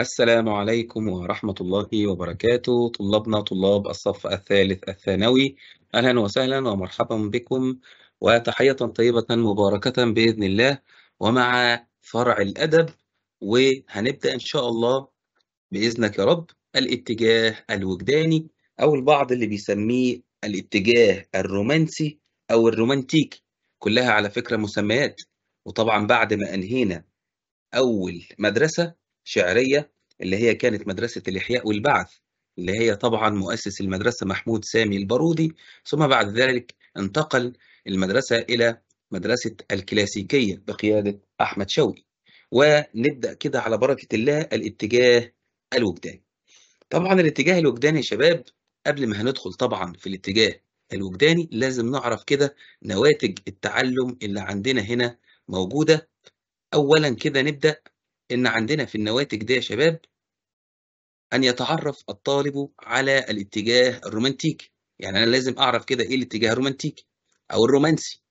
السلام عليكم ورحمة الله وبركاته طلابنا طلاب الصف الثالث الثانوي أهلا وسهلا ومرحبا بكم وتحية طيبة مباركة بإذن الله ومع فرع الأدب وهنبدأ إن شاء الله بإذنك يا رب الاتجاه الوجداني أو البعض اللي بيسميه الاتجاه الرومانسي أو الرومانتيكي كلها على فكرة مسميات وطبعا بعد ما أنهينا أول مدرسة شعرية اللي هي كانت مدرسة الإحياء والبعث اللي هي طبعا مؤسس المدرسة محمود سامي البارودي ثم بعد ذلك انتقل المدرسة إلى مدرسة الكلاسيكية بقيادة أحمد شوقي ونبدأ كده على بركة الله الاتجاه الوجداني طبعا الاتجاه الوجداني يا شباب قبل ما هندخل طبعا في الاتجاه الوجداني لازم نعرف كده نواتج التعلم اللي عندنا هنا موجودة أولا كده نبدأ إن عندنا في النواتج دي يا شباب أن يتعرف الطالب على الاتجاه الرومانتيكي يعني أنا لازم أعرف كده إيه الاتجاه الرومانتيكي أو الرومانسي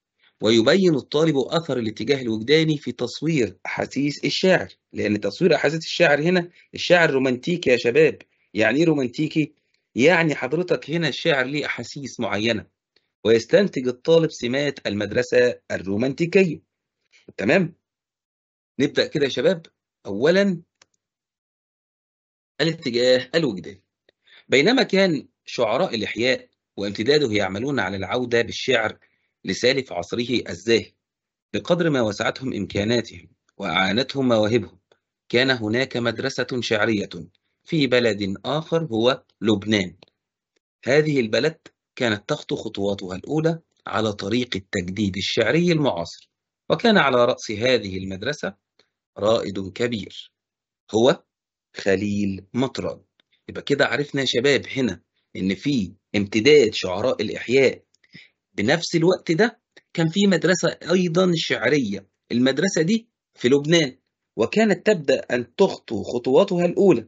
ويبين الطالب أثر الاتجاه الوجداني في تصوير أحاسيس الشاعر لأن تصوير أحاسيس الشاعر هنا الشاعر رومانتيكي يا شباب يعني إيه رومانتيكي؟ يعني حضرتك هنا الشاعر ليه أحاسيس معينة ويستنتج الطالب سمات المدرسة الرومانتيكية تمام؟ نبدأ كده يا شباب أولا الاتجاه الوجداني بينما كان شعراء الإحياء وامتداده يعملون على العودة بالشعر لسالف عصره الزاهي بقدر ما وسعتهم إمكاناتهم وأعانتهم مواهبهم كان هناك مدرسة شعرية في بلد آخر هو لبنان هذه البلد كانت تخطو خطواتها الأولى على طريق التجديد الشعري المعاصر وكان على رأس هذه المدرسة رائد كبير هو خليل مطرد يبقى كده عرفنا يا شباب هنا ان في امتداد شعراء الاحياء بنفس الوقت ده كان في مدرسه ايضا شعريه المدرسه دي في لبنان وكانت تبدا ان تخطو خطواتها الاولى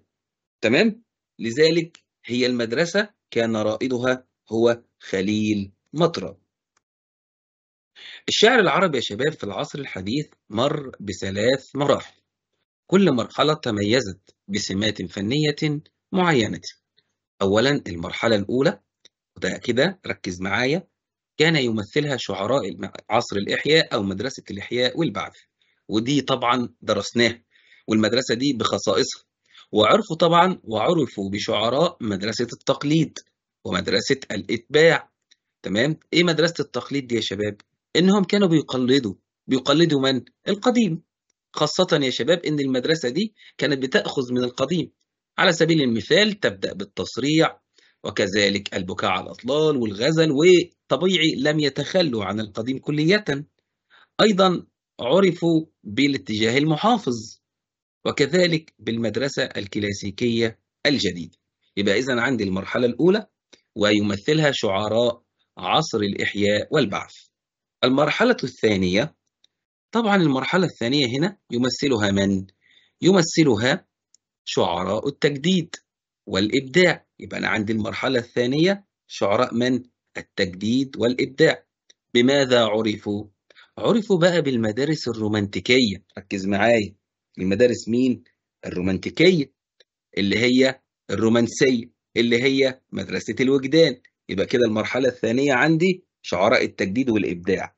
تمام لذلك هي المدرسه كان رائدها هو خليل مطرد الشعر العربي يا شباب في العصر الحديث مر بثلاث مراحل كل مرحلة تميزت بسمات فنية معينة أولا المرحلة الأولى وده كده ركز معايا كان يمثلها شعراء عصر الإحياء أو مدرسة الإحياء والبعث ودي طبعا درسناها والمدرسة دي بخصائصها وعرفوا طبعا وعرفوا بشعراء مدرسة التقليد ومدرسة الإتباع تمام إيه مدرسة التقليد دي يا شباب انهم كانوا بيقلدوا بيقلدوا من القديم خاصة يا شباب ان المدرسة دي كانت بتأخذ من القديم على سبيل المثال تبدأ بالتصريع وكذلك البكاء على الأطلال والغزل وطبيعي لم يتخلوا عن القديم كلية أيضا عرفوا بالاتجاه المحافظ وكذلك بالمدرسة الكلاسيكية الجديدة يبقى إذا عندي المرحلة الأولى ويمثلها شعراء عصر الإحياء والبعث المرحلة الثانية طبعا المرحلة الثانية هنا يمثلها من؟ يمثلها شعراء التجديد والإبداع يبقى أنا عندي المرحلة الثانية شعراء من؟ التجديد والإبداع بماذا عرفوا؟ عرفوا بقى بالمدارس الرومانتيكية ركز معايا المدارس مين؟ الرومانتيكية اللي هي الرومانسية اللي هي مدرسة الوجدان يبقى كده المرحلة الثانية عندي شعراء التجديد والإبداع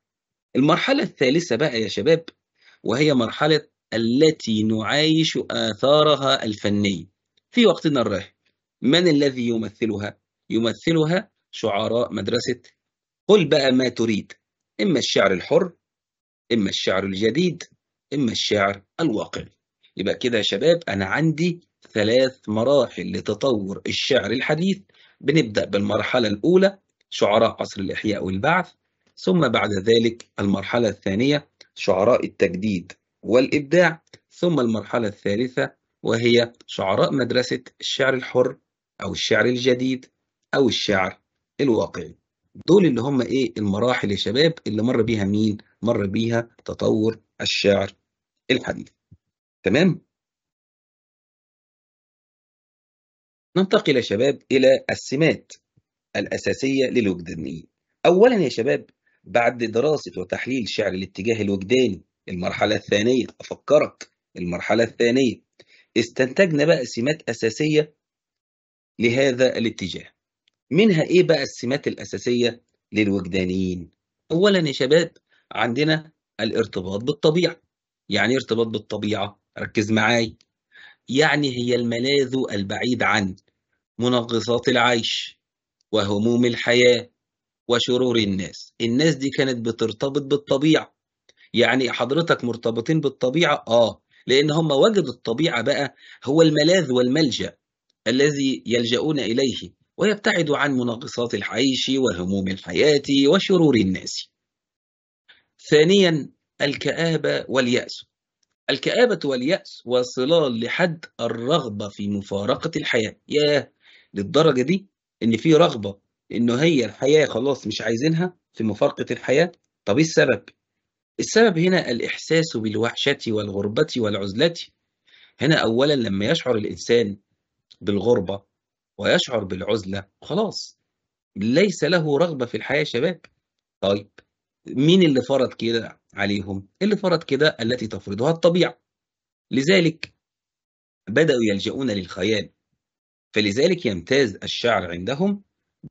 المرحلة الثالثة بقى يا شباب وهي مرحلة التي نعايش آثارها الفنية في وقتنا الراهن من الذي يمثلها؟ يمثلها شعراء مدرسة قل بقى ما تريد إما الشعر الحر إما الشعر الجديد إما الشعر الواقعي يبقى كده يا شباب أنا عندي ثلاث مراحل لتطور الشعر الحديث بنبدأ بالمرحلة الأولى شعراء عصر الإحياء والبعث ثم بعد ذلك المرحلة الثانية شعراء التجديد والإبداع ثم المرحلة الثالثة وهي شعراء مدرسة الشعر الحر أو الشعر الجديد أو الشعر الواقعي دول اللي هم إيه المراحل يا شباب اللي مر بيها مين؟ مر بيها تطور الشعر الحديث تمام؟ ننتقل يا شباب إلى السمات الأساسية للوجدانيين أولا يا شباب بعد دراسة وتحليل شعر الاتجاه الوجداني المرحلة الثانية أفكرك المرحلة الثانية استنتجنا بقى سمات أساسية لهذا الاتجاه منها إيه بقى السمات الأساسية للوجدانيين أولا يا شباب عندنا الارتباط بالطبيعة يعني إيه ارتباط بالطبيعة ركز معاي يعني هي الملاذ البعيد عن منغصات العيش وهموم الحياة وشرور الناس الناس دي كانت بترتبط بالطبيعة يعني حضرتك مرتبطين بالطبيعة آه لأن هم وجدوا الطبيعة بقى هو الملاذ والملجأ الذي يلجؤون إليه ويبتعد عن مناقصات العيش وهموم الحياة وشرور الناس ثانيا الكآبة واليأس الكآبة واليأس واصلان لحد الرغبة في مفارقة الحياة ياه للدرجة دي ان في رغبه انه هي الحياه خلاص مش عايزينها في مفارقه الحياه طب ايه السبب السبب هنا الاحساس بالوحشه والغربه والعزله هنا اولا لما يشعر الانسان بالغربه ويشعر بالعزله خلاص ليس له رغبه في الحياه شباب طيب مين اللي فرض كده عليهم اللي فرض كده التي تفرضها الطبيعه لذلك بداوا يلجؤون للخيال فلذلك يمتاز الشعر عندهم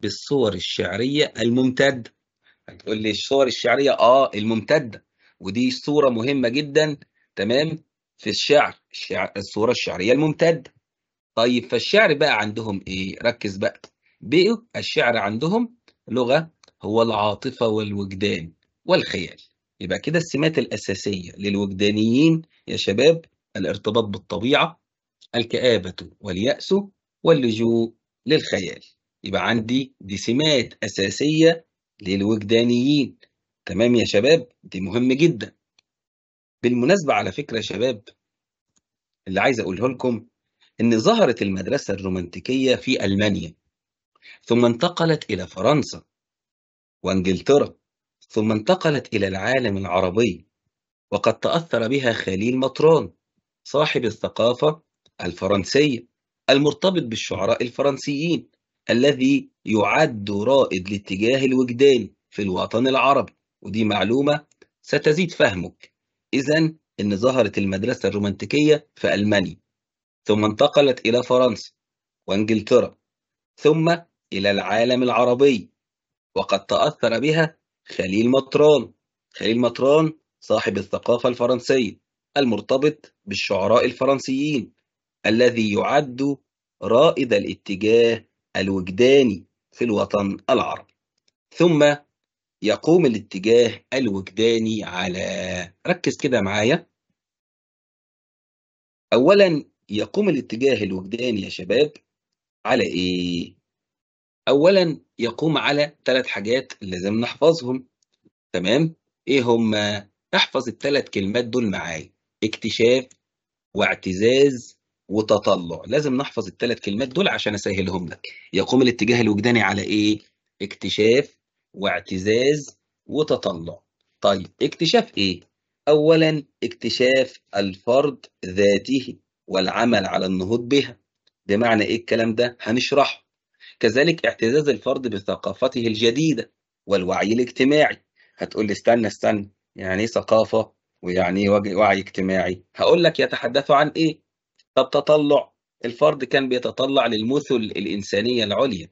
بالصور الشعرية الممتدة هتقول لي الصور الشعرية اه الممتدة ودي صورة مهمة جدا تمام في الشعر الشعر الصورة الشعرية الممتدة طيب فالشعر بقى عندهم ايه ركز بقى بقوا الشعر عندهم لغة هو العاطفة والوجدان والخيال يبقى كده السمات الأساسية للوجدانيين يا شباب الارتباط بالطبيعة الكآبة واليأس واللجوء للخيال يبقى عندي دي سمات أساسية للوجدانيين تمام يا شباب دي مهم جدا بالمناسبة على فكرة يا شباب اللي عايز أقوله لكم إن ظهرت المدرسة الرومانتيكية في ألمانيا ثم انتقلت إلى فرنسا وإنجلترا ثم انتقلت إلى العالم العربي وقد تأثر بها خليل مطران صاحب الثقافة الفرنسية المرتبط بالشعراء الفرنسيين الذي يعد رائد الاتجاه الوجداني في الوطن العربي ودي معلومة ستزيد فهمك إذا إن ظهرت المدرسة الرومانتيكية في ألمانيا ثم انتقلت إلى فرنسا وإنجلترا ثم إلى العالم العربي وقد تأثر بها خليل مطران خليل مطران صاحب الثقافة الفرنسية المرتبط بالشعراء الفرنسيين الذي يعد رائد الاتجاه الوجداني في الوطن العربي ثم يقوم الاتجاه الوجداني على ركز كده معايا اولا يقوم الاتجاه الوجداني يا شباب على ايه اولا يقوم على ثلاث حاجات لازم نحفظهم تمام ايه هم احفظ الثلاث كلمات دول معايا اكتشاف واعتزاز وتطلع لازم نحفظ الثلاث كلمات دول عشان اسهلهم لك يقوم الاتجاه الوجداني على ايه اكتشاف واعتزاز وتطلع طيب اكتشاف ايه اولا اكتشاف الفرد ذاته والعمل على النهوض بها بمعنى ايه الكلام ده هنشرحه كذلك اعتزاز الفرد بثقافته الجديده والوعي الاجتماعي هتقول لي استنى استنى يعني ايه ثقافه ويعني ايه وعي اجتماعي هقول لك يتحدث عن ايه طب تطلع الفرد كان بيتطلع للمثل الإنسانية العليا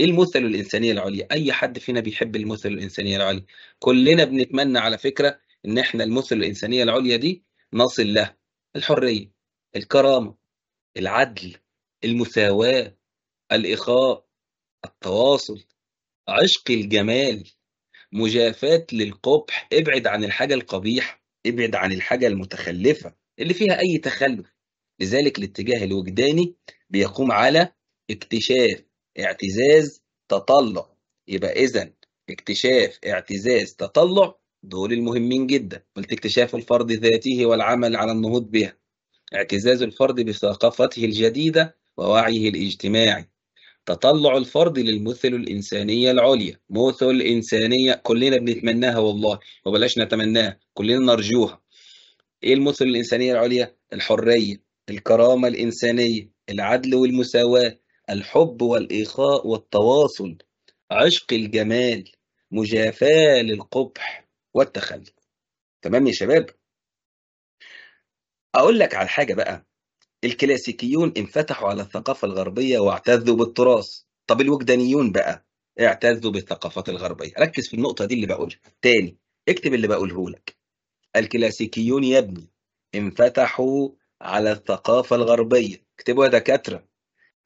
ايه المثل الإنسانية العليا اي حد فينا بيحب المثل الإنسانية العليا كلنا بنتمنى على فكرة ان احنا المثل الإنسانية العليا دي نصل لها الحرية الكرامة العدل المساواة الإخاء التواصل عشق الجمال مجافاة للقبح ابعد عن الحاجة القبيحة ابعد عن الحاجة المتخلفة اللي فيها أي تخلف لذلك الاتجاه الوجداني بيقوم على اكتشاف اعتزاز تطلع يبقى إذا اكتشاف اعتزاز تطلع دول المهمين جدا قلت اكتشاف الفرد ذاته والعمل على النهوض بها اعتزاز الفرد بثقافته الجديدة ووعيه الاجتماعي تطلع الفرد للمثل الإنسانية العليا مثل إنسانية كلنا بنتمناها والله وبلاش نتمناها كلنا نرجوها إيه المثل الإنسانية العليا الحرية الكرامة الإنسانية العدل والمساواة الحب والإخاء والتواصل عشق الجمال مجافاة للقبح والتخلي تمام يا شباب أقول لك على حاجة بقى الكلاسيكيون انفتحوا على الثقافة الغربية واعتزوا بالتراث طب الوجدانيون بقى اعتزوا بالثقافات الغربية ركز في النقطة دي اللي بقولها تاني اكتب اللي بقوله لك الكلاسيكيون يا ابني انفتحوا على الثقافة الغربية اكتبوا يا دكاترة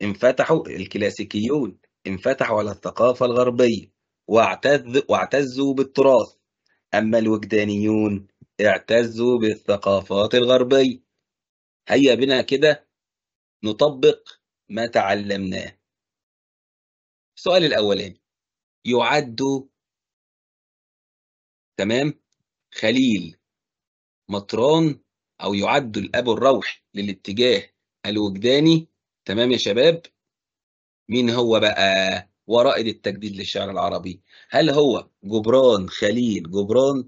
انفتحوا الكلاسيكيون انفتحوا على الثقافة الغربية واعتز واعتزوا بالتراث أما الوجدانيون اعتزوا بالثقافات الغربية هيا بنا كده نطبق ما تعلمناه السؤال الأولاني يعد تمام خليل مطران أو يعد الأب الروح للاتجاه الوجداني تمام يا شباب مين هو بقى ورائد التجديد للشعر العربي هل هو جبران خليل جبران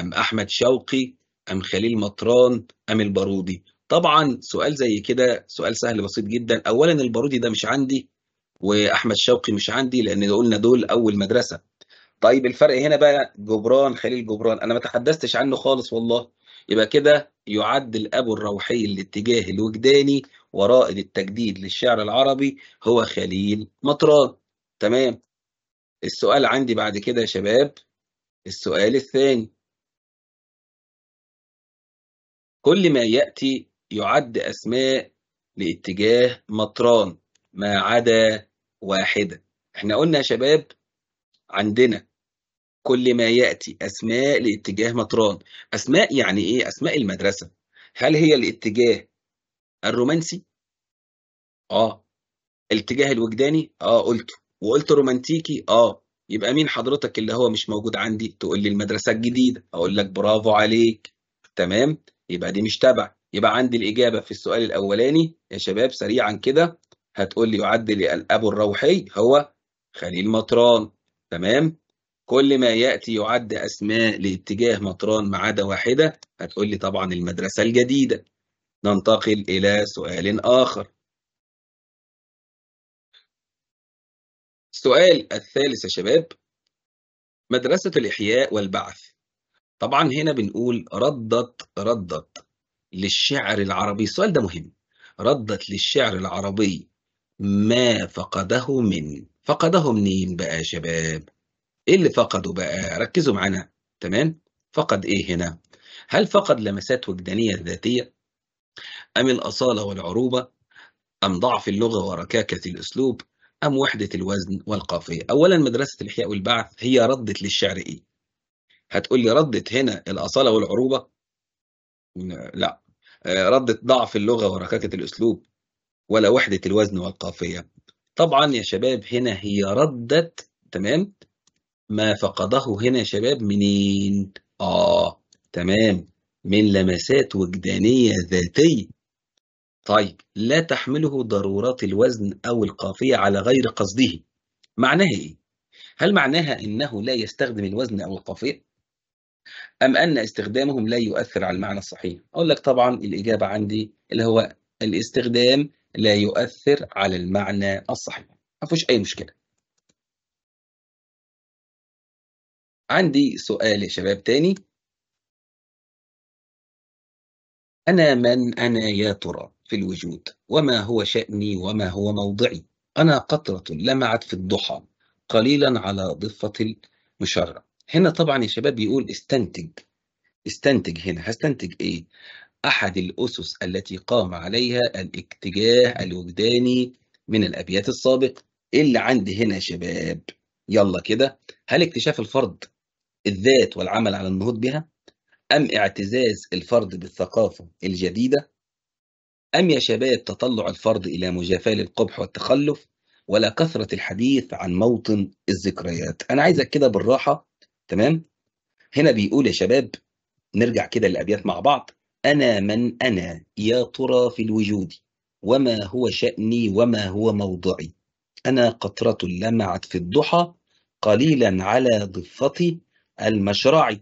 أم أحمد شوقي أم خليل مطران أم البارودي طبعا سؤال زي كده سؤال سهل بسيط جدا أولا البارودي ده مش عندي وأحمد شوقي مش عندي لأن قلنا دول أول مدرسة طيب الفرق هنا بقى جبران خليل جبران أنا ما تحدثتش عنه خالص والله يبقى كده يعد الأب الروحي الاتجاه الوجداني ورائد التجديد للشعر العربي هو خليل مطران تمام السؤال عندي بعد كده يا شباب السؤال الثاني كل ما يأتي يعد أسماء لاتجاه مطران ما عدا واحدة احنا قلنا يا شباب عندنا كل ما يأتي أسماء لاتجاه مطران أسماء يعني إيه؟ أسماء المدرسة هل هي الاتجاه الرومانسي؟ آه الاتجاه الوجداني؟ آه قلته وقلت رومانتيكي؟ آه يبقى مين حضرتك اللي هو مش موجود عندي؟ تقول لي المدرسة الجديدة أقول لك برافو عليك تمام؟ يبقى دي مش تبع يبقى عندي الإجابة في السؤال الأولاني يا شباب سريعا كده هتقول لي يعد لي الأب الروحي هو خليل مطران تمام؟ كل ما يأتي يعد أسماء لاتجاه مطران ما عدا واحدة هتقول لي طبعا المدرسة الجديدة ننتقل إلى سؤال آخر السؤال الثالث يا شباب مدرسة الإحياء والبعث طبعا هنا بنقول ردت ردت للشعر العربي السؤال ده مهم ردت للشعر العربي ما فقده من فقده منين بقى يا شباب ايه اللي فقده بقى ركزوا معانا تمام فقد ايه هنا هل فقد لمسات وجدانيه ذاتيه ام الاصاله والعروبه ام ضعف اللغه وركاكه الاسلوب ام وحده الوزن والقافيه اولا مدرسه الاحياء والبعث هي ردت للشعر ايه هتقول لي ردت هنا الاصاله والعروبه لا ردت ضعف اللغه وركاكه الاسلوب ولا وحده الوزن والقافيه طبعا يا شباب هنا هي ردت تمام ما فقده هنا يا شباب منين؟ آه تمام من لمسات وجدانية ذاتية طيب لا تحمله ضرورات الوزن أو القافية على غير قصده معناها إيه؟ هل معناها أنه لا يستخدم الوزن أو القافية؟ أم أن استخدامهم لا يؤثر على المعنى الصحيح؟ أقول لك طبعا الإجابة عندي اللي هو الاستخدام لا يؤثر على المعنى الصحيح ما فيهوش أي مشكلة عندي سؤال يا شباب تاني أنا من أنا يا ترى في الوجود وما هو شأني وما هو موضعي أنا قطرة لمعت في الضحى قليلا على ضفة المشرة هنا طبعا يا شباب بيقول استنتج استنتج هنا هستنتج إيه أحد الأسس التي قام عليها الاتجاه الوجداني من الأبيات السابقة إيه اللي عندي هنا يا شباب يلا كده هل اكتشاف الفرد الذات والعمل على النهوض بها أم اعتزاز الفرد بالثقافة الجديدة أم يا شباب تطلع الفرد إلى مجافاة القبح والتخلف ولا كثرة الحديث عن موطن الذكريات أنا عايزك كده بالراحة تمام هنا بيقول يا شباب نرجع كده للأبيات مع بعض أنا من أنا يا ترى في الوجود وما هو شأني وما هو موضعي أنا قطرة لمعت في الضحى قليلا على ضفتي المشرعي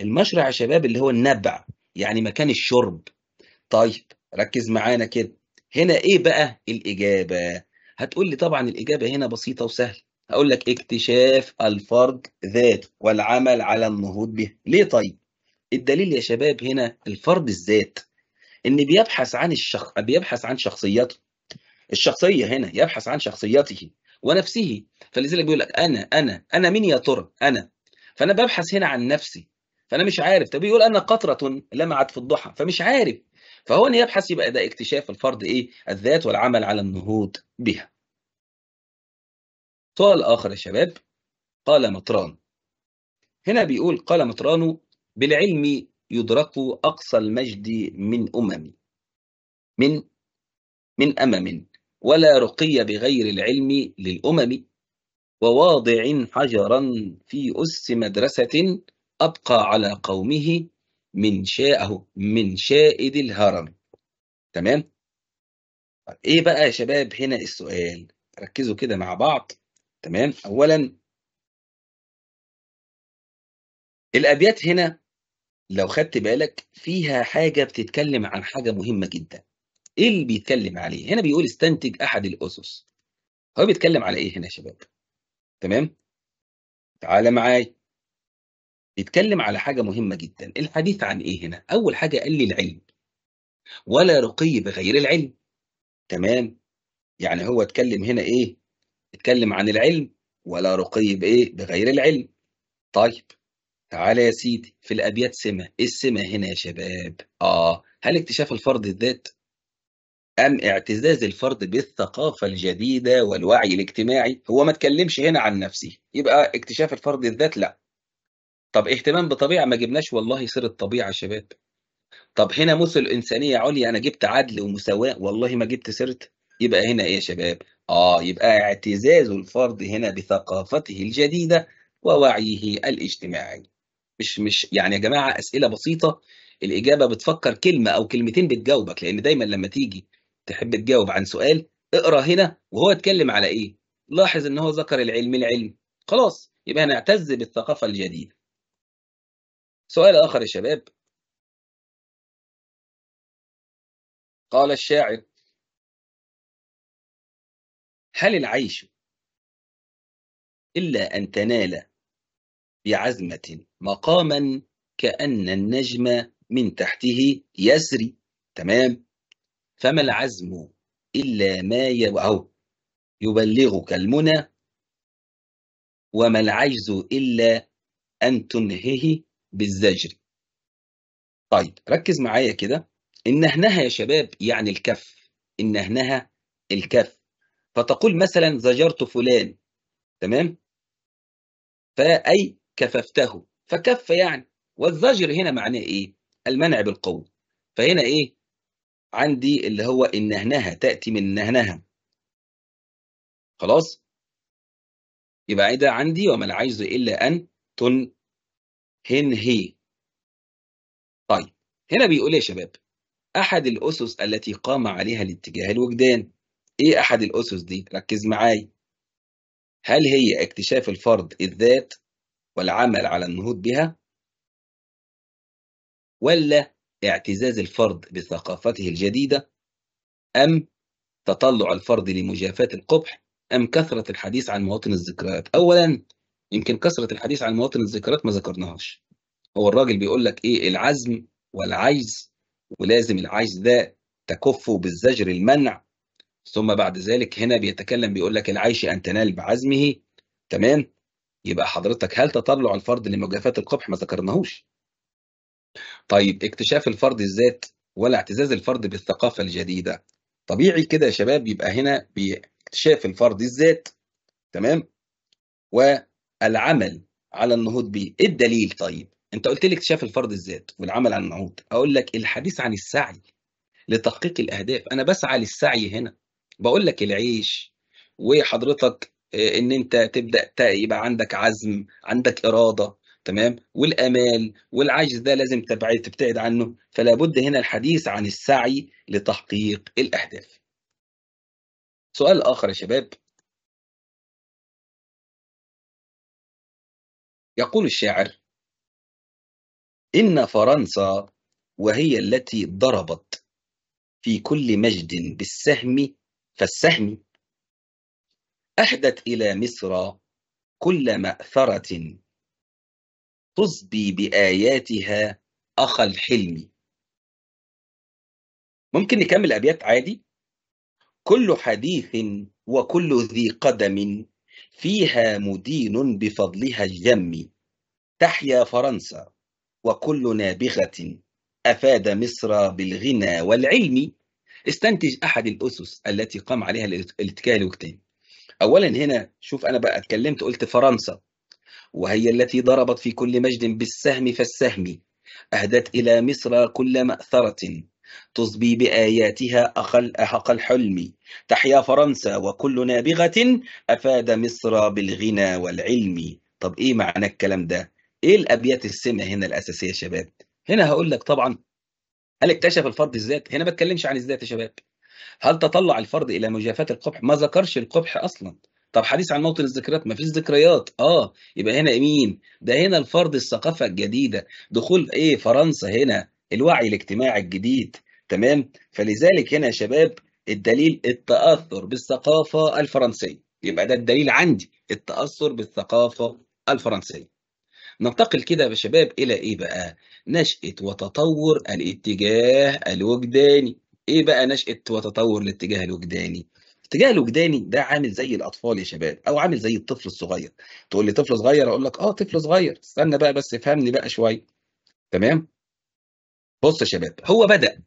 المشرع يا شباب اللي هو النبع يعني مكان الشرب طيب ركز معانا كده هنا ايه بقى الاجابه هتقول لي طبعا الاجابه هنا بسيطه وسهله هقول لك اكتشاف الفرد ذاته والعمل على النهوض به ليه طيب الدليل يا شباب هنا الفرد الذات ان بيبحث عن الشخص بيبحث عن شخصيته الشخصيه هنا يبحث عن شخصيته ونفسه فلذلك بيقول لك انا انا انا مين يا ترى انا فانا ببحث هنا عن نفسي فانا مش عارف طب يقول انا قطره لمعت في الضحى فمش عارف فهو ان يبحث يبقى ده اكتشاف الفرد ايه الذات والعمل على النهوض بها سؤال اخر يا شباب قال مطران هنا بيقول قال مطران بالعلم يدرك اقصى المجد من امم من من امم ولا رقي بغير العلم للامم وواضع حجرا في أس مدرسة أبقى على قومه من شاءه من شائد الهرم تمام طيب، ايه بقى يا شباب هنا السؤال ركزوا كده مع بعض تمام اولا الابيات هنا لو خدت بالك فيها حاجه بتتكلم عن حاجه مهمه جدا ايه اللي بيتكلم عليه هنا بيقول استنتج احد الاسس هو بيتكلم على ايه هنا يا شباب تمام تعالى معاي بيتكلم على حاجة مهمة جدا الحديث عن إيه هنا أول حاجة قال لي العلم ولا رقي بغير العلم تمام يعني هو اتكلم هنا إيه اتكلم عن العلم ولا رقي بإيه بغير العلم طيب تعالى يا سيدي في الأبيات سمة إيه السمة هنا يا شباب آه هل اكتشاف الفرد الذات أم اعتزاز الفرد بالثقافة الجديدة والوعي الاجتماعي هو ما اتكلمش هنا عن نفسه يبقى اكتشاف الفرد الذات لا طب اهتمام بطبيعة ما جبناش والله سر الطبيعة يا شباب طب هنا مثل إنسانية عليا أنا جبت عدل ومساواة والله ما جبت سرت يبقى هنا إيه يا شباب آه يبقى اعتزاز الفرد هنا بثقافته الجديدة ووعيه الاجتماعي مش مش يعني يا جماعة أسئلة بسيطة الإجابة بتفكر كلمة أو كلمتين بتجاوبك لأن دايما لما تيجي تحب تجاوب عن سؤال اقرا هنا وهو اتكلم على ايه لاحظ ان هو ذكر العلم العلم خلاص يبقى هنعتز بالثقافه الجديده سؤال اخر يا شباب قال الشاعر هل العيش إلا أن تنال بعزمة مقاما كأن النجم من تحته يسري تمام فما العزم إلا ما أو يبلغك المنى وما العجز إلا أن تنهه بالزجر طيب ركز معايا كده النهنها يا شباب يعني الكف النهنها الكف فتقول مثلا زجرت فلان تمام فأي كففته فكف يعني والزجر هنا معناه إيه المنع بالقوة فهنا إيه عندي اللي هو النهنها تأتي من نهنها خلاص يبقى عيدة إيه عندي وما العجز إلا أن تنهي طيب هنا بيقول إيه يا شباب أحد الأسس التي قام عليها الاتجاه الوجدان إيه أحد الأسس دي؟ ركز معاي هل هي اكتشاف الفرد الذات والعمل على النهوض بها ولا اعتزاز الفرد بثقافته الجديدة أم تطلع الفرد لمجافاة القبح أم كثرة الحديث عن مواطن الذكريات أولا يمكن كثرة الحديث عن مواطن الذكريات ما ذكرناهاش هو الراجل بيقول لك إيه العزم والعجز ولازم العجز ده تكفه بالزجر المنع ثم بعد ذلك هنا بيتكلم بيقول لك العيش أن تنال بعزمه تمام يبقى حضرتك هل تطلع الفرد لمجافاة القبح ما ذكرناهوش طيب اكتشاف الفرد الذات ولا اعتزاز الفرد بالثقافة الجديدة طبيعي كده يا شباب يبقى هنا باكتشاف الفرد الذات تمام والعمل على النهوض به ايه الدليل طيب انت قلت لي اكتشاف الفرد الذات والعمل على النهوض اقول لك الحديث عن السعي لتحقيق الاهداف انا بسعى للسعي هنا بقول لك العيش وحضرتك آه، ان انت تبدا يبقى عندك عزم عندك اراده تمام والامال والعجز ده لازم تبعد تبتعد عنه فلا بد هنا الحديث عن السعي لتحقيق الاهداف سؤال اخر يا شباب يقول الشاعر ان فرنسا وهي التي ضربت في كل مجد بالسهم فالسهم اهدت الى مصر كل ماثره تصبي بآياتها أخا الحلم ممكن نكمل أبيات عادي كل حديث وكل ذي قدم فيها مدين بفضلها الجم تحيا فرنسا وكل نابغة أفاد مصر بالغنى والعلم استنتج أحد الأسس التي قام عليها الاتكال والكتاب أولا هنا شوف أنا بقى اتكلمت قلت فرنسا وهي التي ضربت في كل مجد بالسهم فالسهم أهدت إلى مصر كل مأثرة تصبي بآياتها أقل أحق الحلم تحيا فرنسا وكل نابغة أفاد مصر بالغنى والعلم طب إيه معنى الكلام ده؟ إيه الأبيات السمة هنا الأساسية يا شباب؟ هنا هقول لك طبعا هل اكتشف الفرد الذات؟ هنا ما بتكلمش عن الذات يا شباب هل تطلع الفرد إلى مجافاة القبح؟ ما ذكرش القبح أصلا طب حديث عن موطن الذكريات ما فيش ذكريات اه يبقى هنا مين ده هنا الفرد الثقافه الجديده دخول ايه فرنسا هنا الوعي الاجتماعي الجديد تمام فلذلك هنا يا شباب الدليل التاثر بالثقافه الفرنسيه يبقى ده الدليل عندي التاثر بالثقافه الفرنسيه ننتقل كده يا شباب الى ايه بقى نشاه وتطور الاتجاه الوجداني ايه بقى نشاه وتطور الاتجاه الوجداني اتجاه الوجداني ده عامل زي الاطفال يا شباب او عامل زي الطفل الصغير تقول لي طفل صغير اقول لك اه طفل صغير استنى بقى بس افهمني بقى شويه تمام بص يا شباب هو بدا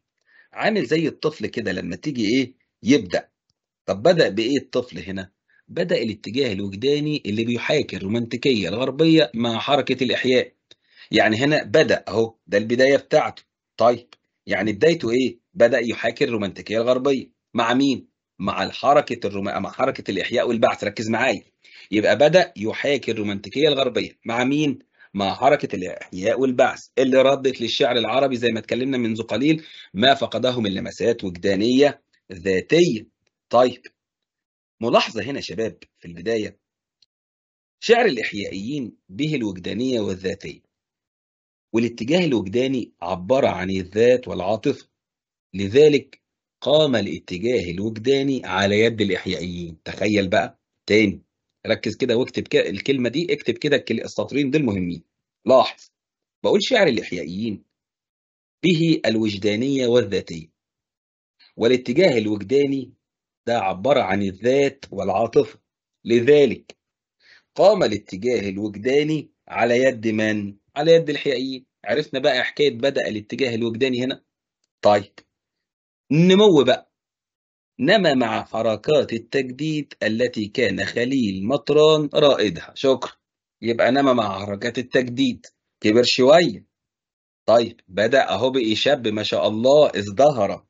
عامل زي الطفل كده لما تيجي ايه يبدا طب بدا بايه الطفل هنا بدا الاتجاه الوجداني اللي بيحاكي الرومانتيكيه الغربيه مع حركه الاحياء يعني هنا بدا اهو ده البدايه بتاعته طيب يعني بدايته ايه بدا يحاكي الرومانتيكيه الغربيه مع مين مع الحركة الرما... مع حركة الإحياء والبعث ركز معايا يبقى بدأ يحاكي الرومانتيكية الغربية مع مين؟ مع حركة الإحياء والبعث اللي ردت للشعر العربي زي ما اتكلمنا منذ قليل ما فقده من لمسات وجدانية ذاتية طيب ملاحظة هنا شباب في البداية شعر الإحيائيين به الوجدانية والذاتية والاتجاه الوجداني عبر عن الذات والعاطفة لذلك قام الاتجاه الوجداني على يد الإحيائيين تخيل بقى تاني ركز كده واكتب كده الكلمة دي اكتب كده السطرين دول مهمين لاحظ بقول شعر الإحيائيين به الوجدانية والذاتية والاتجاه الوجداني ده عبر عن الذات والعاطفة لذلك قام الاتجاه الوجداني على يد من؟ على يد الحقيقيين عرفنا بقى حكاية بدأ الاتجاه الوجداني هنا طيب نمو بقى نما مع حركات التجديد التي كان خليل مطران رائدها شكرا يبقى نما مع حركات التجديد كبر شوية طيب بدأ أهو بقي شاب ما شاء الله ازدهر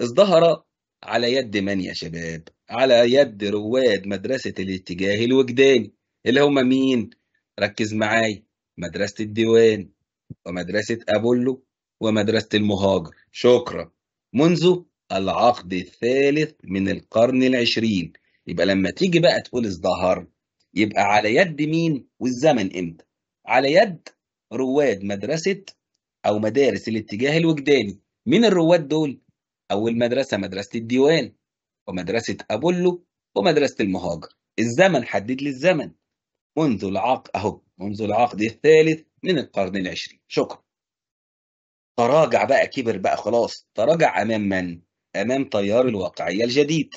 ازدهر على يد من يا شباب على يد رواد مدرسة الاتجاه الوجداني اللي هم مين ركز معاي مدرسة الديوان ومدرسة أبولو ومدرسة المهاجر شكرا منذ العقد الثالث من القرن العشرين يبقى لما تيجي بقى تقول ازدهر يبقى على يد مين والزمن امتى على يد رواد مدرسة او مدارس الاتجاه الوجداني مين الرواد دول اول مدرسة مدرسة الديوان ومدرسة ابولو ومدرسة المهاجر الزمن حدد لي الزمن منذ العقد اهو منذ العقد الثالث من القرن العشرين شكرا تراجع بقى كبر بقى خلاص تراجع امام من امام تيار الواقعيه الجديد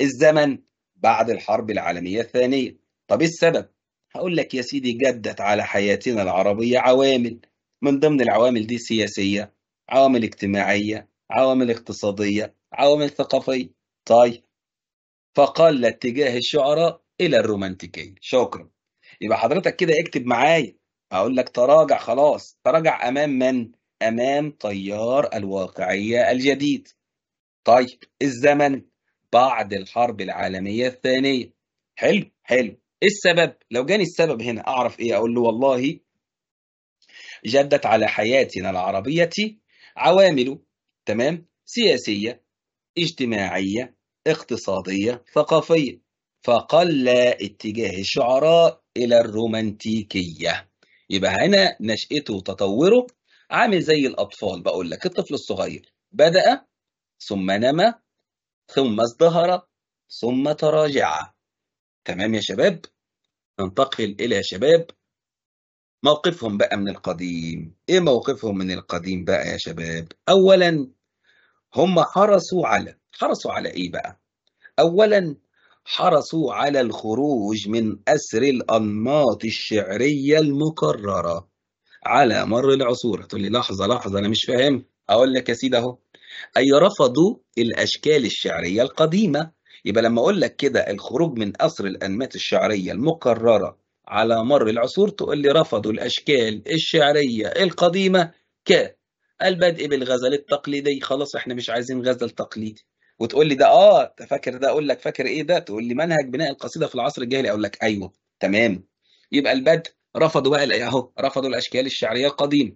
الزمن بعد الحرب العالميه الثانيه طب ايه السبب هقول لك يا سيدي جدت على حياتنا العربيه عوامل من ضمن العوامل دي سياسيه عوامل اجتماعيه عوامل اقتصاديه عوامل ثقافيه طيب فقل اتجاه الشعراء الى الرومانتيكيه شكرا يبقى حضرتك كده اكتب معايا اقول لك تراجع خلاص تراجع امام من أمام تيار الواقعية الجديد طيب الزمن بعد الحرب العالمية الثانية حلو حلو السبب لو جاني السبب هنا أعرف إيه أقول له والله جدت على حياتنا العربية عوامل تمام سياسية اجتماعية اقتصادية ثقافية فقل اتجاه الشعراء إلى الرومانتيكية يبقى هنا نشأته وتطوره عامل زي الأطفال بقول لك الطفل الصغير بدأ ثم نما ثم ازدهر ثم تراجع تمام يا شباب ننتقل إلى شباب موقفهم بقى من القديم إيه موقفهم من القديم بقى يا شباب أولا هم حرصوا على حرصوا على إيه بقى أولا حرصوا على الخروج من أسر الأنماط الشعرية المكررة على مر العصور هتقول لي لحظه لحظه انا مش فاهم اقول لك يا سيدي اهو اي رفضوا الاشكال الشعريه القديمه يبقى لما اقول لك كده الخروج من اثر الانماط الشعريه المقرره على مر العصور تقول لي رفضوا الاشكال الشعريه القديمه ك البدء بالغزل التقليدي خلاص احنا مش عايزين غزل تقليدي وتقول لي ده اه فاكر ده اقول لك فاكر ايه ده تقول لي منهج بناء القصيده في العصر الجاهلي اقول لك ايوه تمام يبقى البدء رفضوا بقى اهو رفضوا الاشكال الشعريه القديمه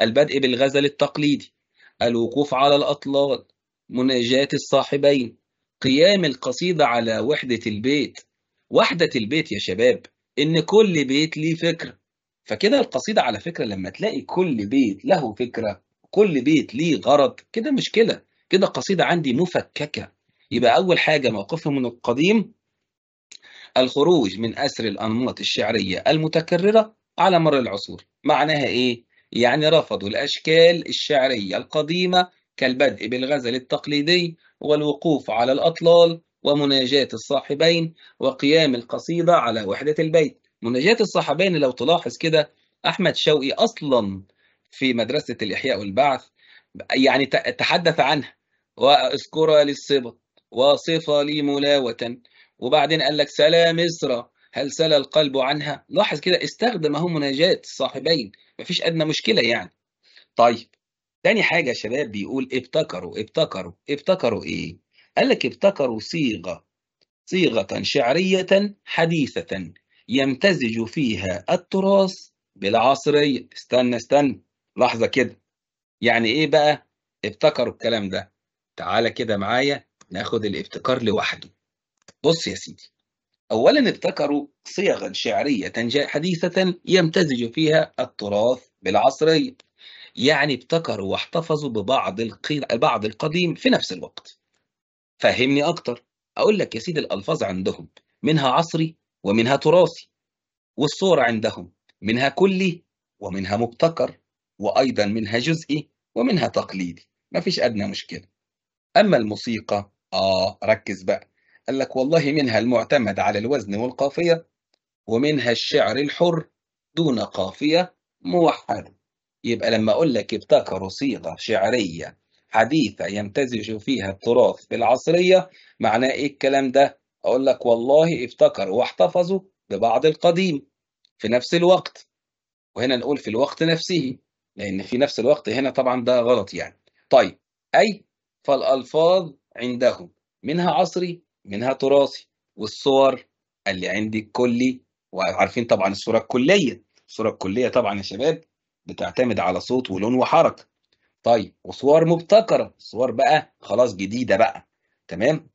البدء بالغزل التقليدي الوقوف على الاطلال مناجاه الصاحبين قيام القصيده على وحده البيت وحده البيت يا شباب ان كل بيت ليه فكره فكده القصيده على فكره لما تلاقي كل بيت له فكره كل بيت ليه غرض كده مشكله كده القصيده عندي مفككه يبقى اول حاجه موقفهم من القديم الخروج من أسر الأنماط الشعرية المتكررة على مر العصور معناها إيه؟ يعني رفضوا الأشكال الشعرية القديمة كالبدء بالغزل التقليدي والوقوف على الأطلال ومناجاة الصاحبين وقيام القصيدة على وحدة البيت مناجاة الصاحبين لو تلاحظ كده أحمد شوقي أصلا في مدرسة الإحياء والبعث يعني تحدث عنها وأذكر للصبط وصف لي ملاوة وبعدين قال لك سلا مصر هل سلا القلب عنها لاحظ كده استخدم اهو مناجاة صاحبين مفيش ادنى مشكله يعني طيب تاني حاجه شباب بيقول ابتكروا ابتكروا ابتكروا ايه قال لك ابتكروا صيغه صيغه شعريه حديثه يمتزج فيها التراث بالعصريه استنى استنى لحظه كده يعني ايه بقى ابتكروا الكلام ده تعالى كده معايا ناخد الابتكار لوحده بص يا سيدي أولا ابتكروا صيغا شعرية حديثة يمتزج فيها التراث بالعصرية يعني ابتكروا واحتفظوا ببعض البعض بعض القديم في نفس الوقت فهمني أكتر أقول لك يا سيدي الألفاظ عندهم منها عصري ومنها تراثي والصور عندهم منها كلي ومنها مبتكر وأيضا منها جزئي ومنها تقليدي مفيش أدنى مشكلة أما الموسيقى آه ركز بقى قال لك والله منها المعتمد على الوزن والقافية ومنها الشعر الحر دون قافية موحد يبقى لما أقول لك ابتكروا صيغة شعرية حديثة يمتزج فيها التراث بالعصرية معناه إيه الكلام ده؟ أقول لك والله افتكروا واحتفظوا ببعض القديم في نفس الوقت وهنا نقول في الوقت نفسه لأن في نفس الوقت هنا طبعا ده غلط يعني طيب أي فالألفاظ عندهم منها عصري منها تراثي والصور اللي عندي الكلي وعارفين طبعا الصوره الكليه الصوره الكليه طبعا يا شباب بتعتمد على صوت ولون وحركه طيب وصور مبتكره صور بقى خلاص جديده بقى تمام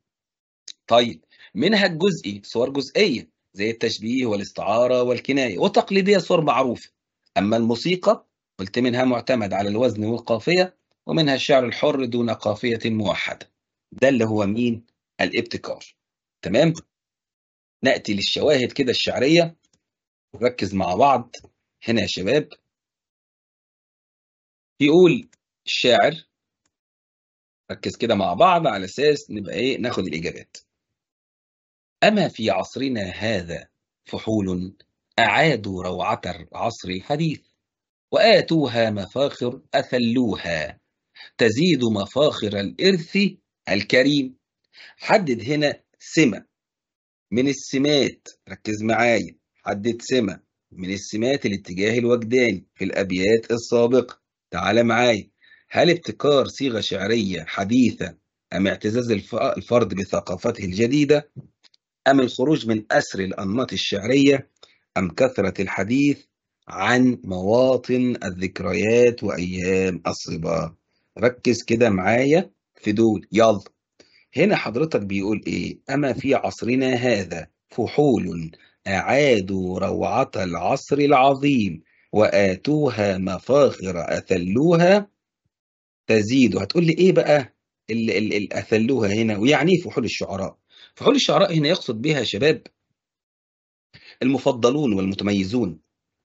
طيب منها الجزئي صور جزئيه زي التشبيه والاستعاره والكنايه وتقليديه صور معروفه اما الموسيقى قلت منها معتمد على الوزن والقافيه ومنها الشعر الحر دون قافيه موحده ده اللي هو مين الابتكار تمام ناتي للشواهد كده الشعريه ونركز مع بعض هنا يا شباب يقول الشاعر ركز كده مع بعض على اساس نبقى ايه ناخد الاجابات اما في عصرنا هذا فحول اعادوا روعه العصر الحديث واتوها مفاخر اثلوها تزيد مفاخر الارث الكريم حدد هنا سمة من السمات ركز معايا حدد سمة من السمات الاتجاه الوجداني في الأبيات السابقة تعال معايا هل ابتكار صيغة شعرية حديثة أم اعتزاز الفرد بثقافته الجديدة أم الخروج من أسر الأنماط الشعرية أم كثرة الحديث عن مواطن الذكريات وأيام الصبا ركز كده معايا في دول يلا هنا حضرتك بيقول إيه؟ أما في عصرنا هذا فحول أعادوا روعة العصر العظيم وآتوها مفاخر أثلوها تزيد هتقول لي إيه بقى اللي, اللي أثلوها هنا ويعني إيه فحول الشعراء فحول الشعراء هنا يقصد بها شباب المفضلون والمتميزون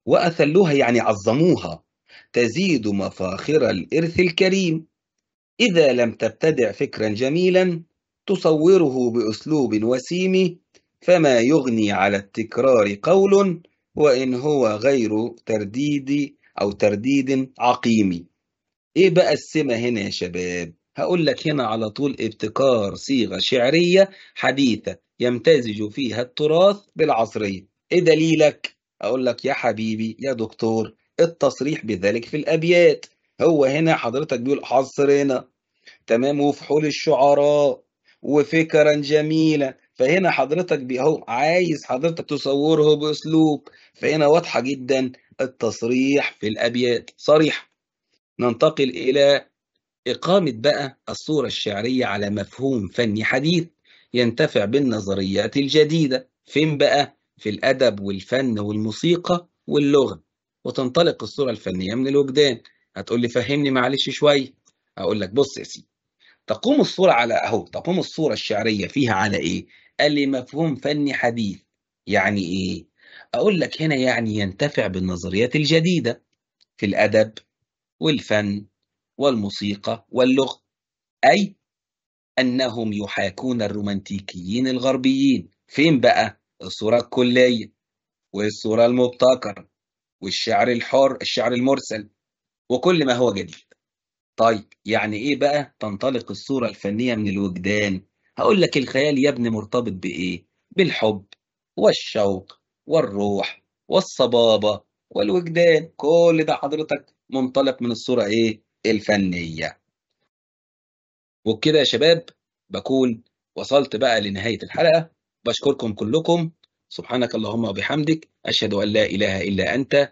وأثلوها يعني عظموها تزيد مفاخر الإرث الكريم إذا لم تبتدع فكرا جميلا تصوره بأسلوب وسيم فما يغني على التكرار قول وإن هو غير ترديد أو ترديد عقيم إيه بقى السمة هنا يا شباب؟ هقول لك هنا على طول ابتكار صيغة شعرية حديثة يمتزج فيها التراث بالعصرية إيه دليلك؟ أقول لك يا حبيبي يا دكتور التصريح بذلك في الأبيات هو هنا حضرتك بيقول حصرنا تمام وفحول الشعراء وفكرا جميلا فهنا حضرتك بيهو عايز حضرتك تصوره بأسلوب فهنا واضحة جدا التصريح في الأبيات صريح ننتقل إلى إقامة بقى الصورة الشعرية على مفهوم فني حديث ينتفع بالنظريات الجديدة فين بقى؟ في الأدب والفن والموسيقى واللغة وتنطلق الصورة الفنية من الوجدان هتقول لي فهمني معلش شوية أقول لك بص يا سيدي تقوم الصورة على أهو تقوم الصورة الشعرية فيها على إيه؟ قال لي مفهوم فني حديث يعني إيه؟ أقول لك هنا يعني ينتفع بالنظريات الجديدة في الأدب والفن والموسيقى واللغة أي أنهم يحاكون الرومانتيكيين الغربيين فين بقى؟ الصورة الكلية والصورة المبتكرة والشعر الحر الشعر المرسل وكل ما هو جديد طيب يعني إيه بقى تنطلق الصورة الفنية من الوجدان؟ هقول لك الخيال يا ابني مرتبط بإيه؟ بالحب والشوق والروح والصبابة والوجدان كل ده حضرتك منطلق من الصورة إيه؟ الفنية وبكده يا شباب بكون وصلت بقى لنهاية الحلقة بشكركم كلكم سبحانك اللهم وبحمدك أشهد أن لا إله إلا أنت